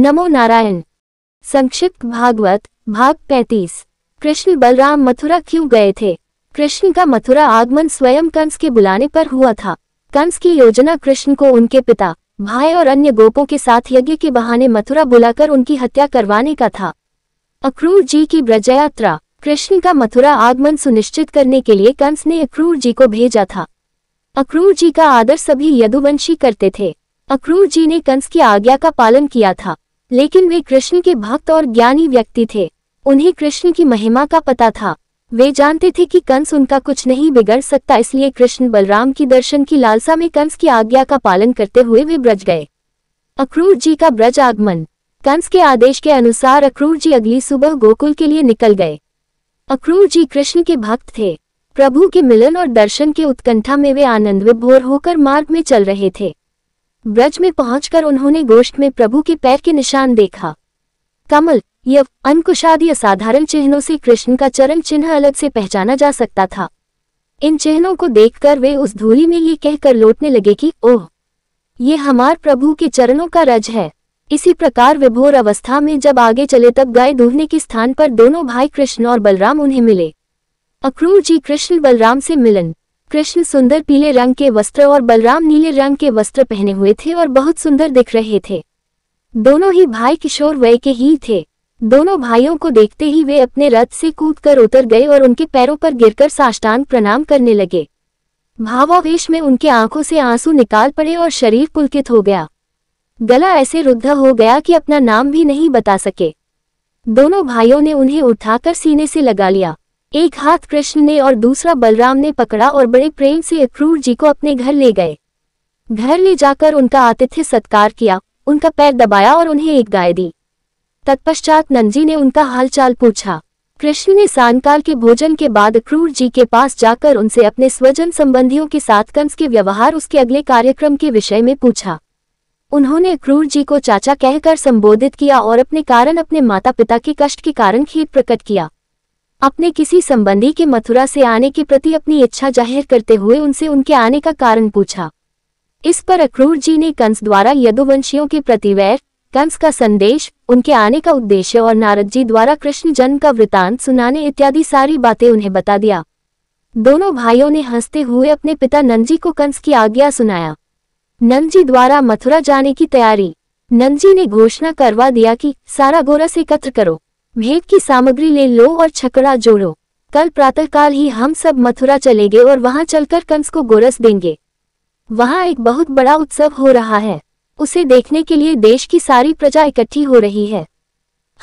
नमो नारायण संक्षिप्त भागवत भाग 35 कृष्ण बलराम मथुरा क्यों गए थे कृष्ण का मथुरा आगमन स्वयं कंस के बुलाने पर हुआ था कंस की योजना कृष्ण को उनके पिता भाई और अन्य गोपों के साथ यज्ञ के बहाने मथुरा बुलाकर उनकी हत्या करवाने का था अक्रूर जी की ब्रज यात्रा कृष्ण का मथुरा आगमन सुनिश्चित करने के लिए कंस ने अक्रूर जी को भेजा था अक्रूर जी का आदर सभी यदुवंशी करते थे अक्रूर जी ने कंस की आज्ञा का पालन किया था लेकिन वे कृष्ण के भक्त और ज्ञानी व्यक्ति थे उन्हें कृष्ण की महिमा का पता था वे जानते थे कि कंस उनका कुछ नहीं बिगड़ सकता इसलिए कृष्ण बलराम की दर्शन की लालसा में कंस की आज्ञा का पालन करते हुए वे ब्रज गए अक्रूर जी का ब्रज आगमन कंस के आदेश के अनुसार अक्रूर जी अगली सुबह गोकुल के लिए निकल गए अक्रूर जी कृष्ण के भक्त थे प्रभु के मिलन और दर्शन के उत्कंठा में वे आनंद विभोर होकर मार्ग में चल रहे थे ब्रज में पहुंचकर उन्होंने गोष्ठ में प्रभु के पैर के निशान देखा कमल यव अंकुश असाधारण चिन्हों से कृष्ण का चरण चिन्ह अलग से पहचाना जा सकता था इन चिन्हों को देखकर वे उस धूली में ये कहकर लौटने लगे कि ओह ये हमार प्रभु के चरणों का रज है इसी प्रकार विभोर अवस्था में जब आगे चले तब गाय दूहने के स्थान पर दोनों भाई कृष्ण और बलराम उन्हें मिले अक्रूर जी कृष्ण बलराम से मिलन कृष्ण सुंदर पीले रंग के वस्त्र और बलराम नीले रंग के वस्त्र पहने हुए थे और बहुत सुंदर दिख रहे थे दोनों ही भाई किशोर वय के ही थे दोनों भाइयों को देखते ही वे अपने रथ से कूदकर उतर गए और उनके पैरों पर गिरकर साष्टांग प्रणाम करने लगे भावावेश में उनके आंखों से आंसू निकाल पड़े और शरीर पुलकित हो गया गला ऐसे रुद्ध हो गया कि अपना नाम भी नहीं बता सके दोनों भाइयों ने उन्हें उठाकर सीने से लगा लिया एक हाथ कृष्ण ने और दूसरा बलराम ने पकड़ा और बड़े प्रेम से अक्रूर जी को अपने घर ले गए घर ले जाकर उनका आतिथ्य सत्कार किया उनका पैर दबाया और उन्हें एक गाय दी तत्पश्चात नंजी ने उनका हालचाल पूछा कृष्ण ने सांकाल के भोजन के बाद क्रूर जी के पास जाकर उनसे अपने स्वजन संबंधियों के साथ कंस के व्यवहार उसके अगले कार्यक्रम के विषय में पूछा उन्होंने क्रूर जी को चाचा कहकर संबोधित किया और अपने कारण अपने माता पिता के कष्ट के कारण खेद प्रकट किया अपने किसी संबंधी के मथुरा से आने के प्रति अपनी इच्छा जाहिर करते हुए उनसे उनके आने का कारण पूछा इस पर अक्रूर जी ने कंस द्वारा यदुवंशियों के प्रति वैर कंस का संदेश उनके आने का उद्देश्य और नारद जी द्वारा कृष्ण जन्म का वृतांत सुनाने इत्यादि सारी बातें उन्हें बता दिया दोनों भाइयों ने हंसते हुए अपने पिता जी को कंस की आज्ञा सुनाया जी द्वारा मथुरा जाने की तैयारी जी ने घोषणा करवा दिया कि सारा गोरस एकत्र करो भेंट की सामग्री ले लो और छकड़ा जोड़ो कल प्रातःकाल ही हम सब मथुरा चलेंगे और वहां चलकर कंस को गोरस देंगे वहां एक बहुत बड़ा उत्सव हो रहा है उसे देखने के लिए देश की सारी प्रजा इकट्ठी हो रही है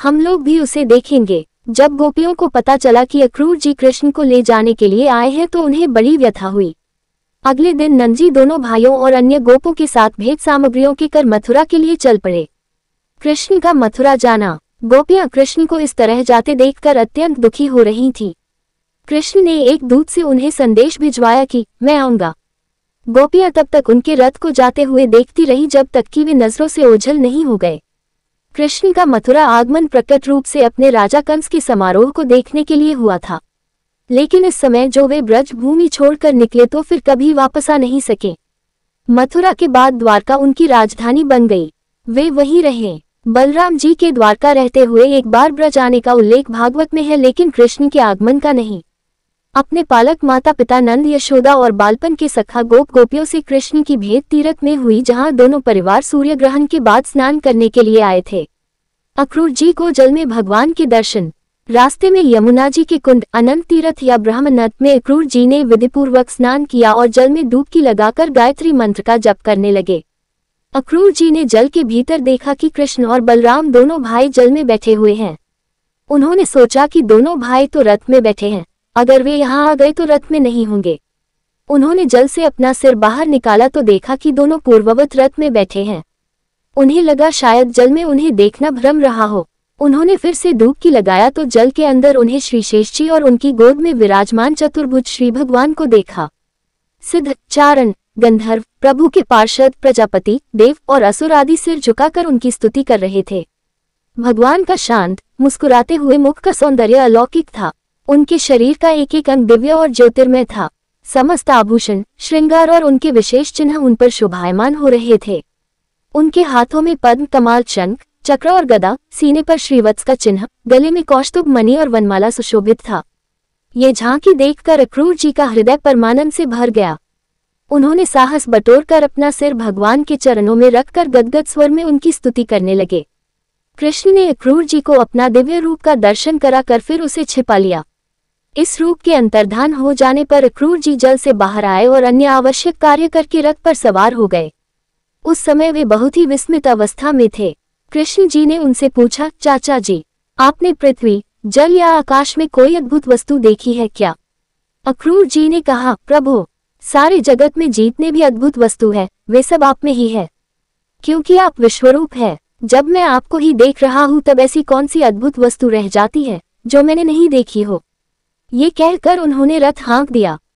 हम लोग भी उसे देखेंगे जब गोपियों को पता चला कि अक्रूर जी कृष्ण को ले जाने के लिए आए हैं तो उन्हें बड़ी व्यथा हुई अगले दिन नंजी दोनों भाइयों और अन्य गोपों के साथ भेंट सामग्रियों के कर मथुरा के लिए चल पड़े कृष्ण का मथुरा जाना गोपियां कृष्ण को इस तरह जाते देखकर अत्यंत दुखी हो रही थीं। कृष्ण ने एक दूत से उन्हें संदेश भिजवाया कि मैं आऊंगा गोपियां तब तक उनके रथ को जाते हुए देखती रहीं जब तक कि वे नजरों से ओझल नहीं हो गए कृष्ण का मथुरा आगमन प्रकट रूप से अपने राजा कंस के समारोह को देखने के लिए हुआ था लेकिन इस समय जो वे ब्रज भूमि छोड़कर निकले तो फिर कभी वापस आ नहीं सके मथुरा के बाद द्वारका उनकी राजधानी बन गई वे वहीं रहे बलराम जी के द्वारका रहते हुए एक बार ब्रज आने का उल्लेख भागवत में है लेकिन कृष्ण के आगमन का नहीं अपने पालक माता पिता नंद यशोदा और बालपन के सखा गोप गोपियों से कृष्ण की भेंट तीरथ में हुई जहां दोनों परिवार सूर्य ग्रहण के बाद स्नान करने के लिए आए थे अक्रूर जी को जल में भगवान के दर्शन रास्ते में यमुना जी के कुंड अनंत तीर्थ या ब्रह्मनत में अक्रूर जी ने विधिपूर्वक स्नान किया और जल में डूबकी लगाकर गायत्री मंत्र का जप करने लगे अक्रूर जी ने जल के भीतर देखा कि कृष्ण और बलराम दोनों भाई जल में बैठे हुए हैं उन्होंने सोचा कि दोनों भाई तो रथ में बैठे हैं अगर वे यहाँ आ गए तो रथ में नहीं होंगे उन्होंने जल से अपना सिर बाहर निकाला तो देखा कि दोनों पूर्ववत रथ में बैठे हैं उन्हें लगा शायद जल में उन्हें देखना भ्रम रहा हो उन्होंने फिर से डूब की लगाया तो जल के अंदर उन्हें श्री शेष जी और उनकी गोद में विराजमान चतुर्भुज श्री भगवान को देखा सिद्ध चारण गंधर्व प्रभु के पार्षद प्रजापति देव और असुर आदि सिर झुकाकर उनकी स्तुति कर रहे थे भगवान का शांत मुस्कुराते हुए मुख का सौंदर्य अलौकिक था उनके शरीर का एक एक अंग दिव्य और ज्योतिर्मय था समस्त आभूषण श्रृंगार और उनके विशेष चिन्ह उन पर शोभायमान हो रहे थे उनके हाथों में पद्म कमाल चंक चक्र और गदा सीने पर श्रीवत्स का चिन्ह गले में कौस्तुभ मणि और वनमाला सुशोभित था ये झांकी देखकर अक्रूर जी का हृदय परमानंद से भर गया उन्होंने साहस बटोर कर अपना सिर भगवान के चरणों में रखकर गदगद स्वर में उनकी स्तुति करने लगे कृष्ण ने अक्रूर जी को अपना दिव्य रूप का दर्शन करा कर फिर उसे छिपा लिया इस रूप के अंतर्धान हो जाने पर अक्रूर जी जल से बाहर आए और अन्य आवश्यक कार्य करके रथ पर सवार हो गए उस समय वे बहुत ही विस्मित अवस्था में थे कृष्ण जी ने उनसे पूछा चाचा जी आपने पृथ्वी जल या आकाश में कोई अद्भुत वस्तु देखी है क्या अक्रूर जी ने कहा प्रभु सारे जगत में जीतने भी अद्भुत वस्तु है वे सब आप में ही है क्योंकि आप विश्वरूप है जब मैं आपको ही देख रहा हूँ तब ऐसी कौन सी अद्भुत वस्तु रह जाती है जो मैंने नहीं देखी हो ये कहकर उन्होंने रथ हाँक दिया